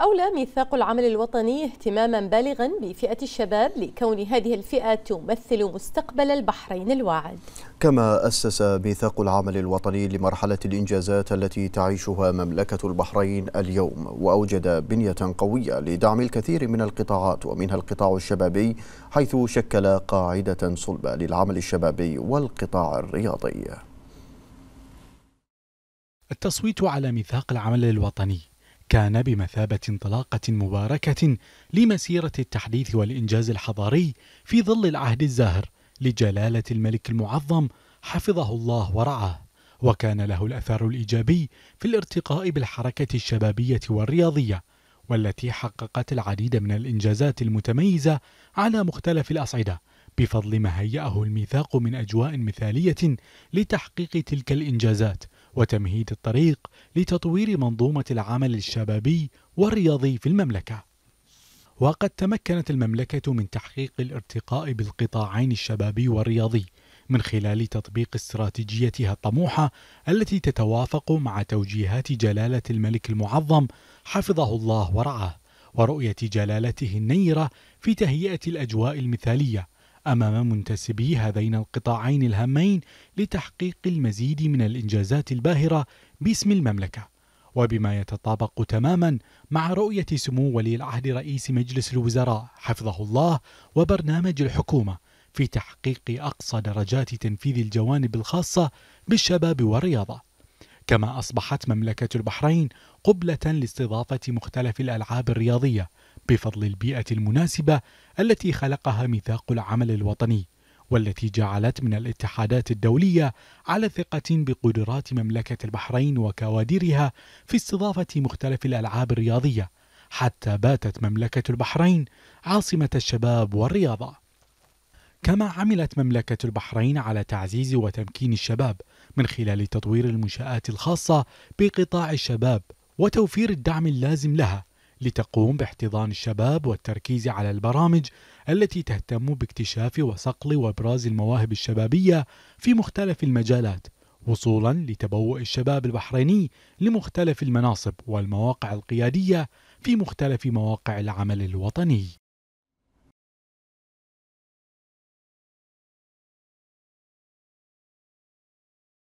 أولى ميثاق العمل الوطني اهتماما بالغا بفئة الشباب لكون هذه الفئة تمثل مستقبل البحرين الواعد كما أسس ميثاق العمل الوطني لمرحلة الإنجازات التي تعيشها مملكة البحرين اليوم وأوجد بنية قوية لدعم الكثير من القطاعات ومنها القطاع الشبابي حيث شكل قاعدة صلبة للعمل الشبابي والقطاع الرياضي التصويت على ميثاق العمل الوطني كان بمثابة انطلاقة مباركة لمسيرة التحديث والإنجاز الحضاري في ظل العهد الزاهر لجلالة الملك المعظم حفظه الله ورعاه وكان له الأثر الإيجابي في الارتقاء بالحركة الشبابية والرياضية والتي حققت العديد من الإنجازات المتميزة على مختلف الأصعدة بفضل ما هيأه الميثاق من أجواء مثالية لتحقيق تلك الإنجازات وتمهيد الطريق لتطوير منظومة العمل الشبابي والرياضي في المملكة وقد تمكنت المملكة من تحقيق الارتقاء بالقطاعين الشبابي والرياضي من خلال تطبيق استراتيجيتها الطموحة التي تتوافق مع توجيهات جلالة الملك المعظم حفظه الله ورعاه ورؤية جلالته النيرة في تهيئة الأجواء المثالية امام منتسبي هذين القطاعين الهامين لتحقيق المزيد من الانجازات الباهره باسم المملكه وبما يتطابق تماما مع رؤيه سمو ولي العهد رئيس مجلس الوزراء حفظه الله وبرنامج الحكومه في تحقيق اقصى درجات تنفيذ الجوانب الخاصه بالشباب والرياضه كما اصبحت مملكه البحرين قبله لاستضافه مختلف الالعاب الرياضيه بفضل البيئة المناسبة التي خلقها ميثاق العمل الوطني والتي جعلت من الاتحادات الدولية على ثقة بقدرات مملكة البحرين وكوادرها في استضافة مختلف الألعاب الرياضية حتى باتت مملكة البحرين عاصمة الشباب والرياضة. كما عملت مملكة البحرين على تعزيز وتمكين الشباب من خلال تطوير المنشآت الخاصة بقطاع الشباب وتوفير الدعم اللازم لها لتقوم باحتضان الشباب والتركيز على البرامج التي تهتم باكتشاف وصقل وابراز المواهب الشبابيه في مختلف المجالات وصولا لتبوء الشباب البحريني لمختلف المناصب والمواقع القياديه في مختلف مواقع العمل الوطني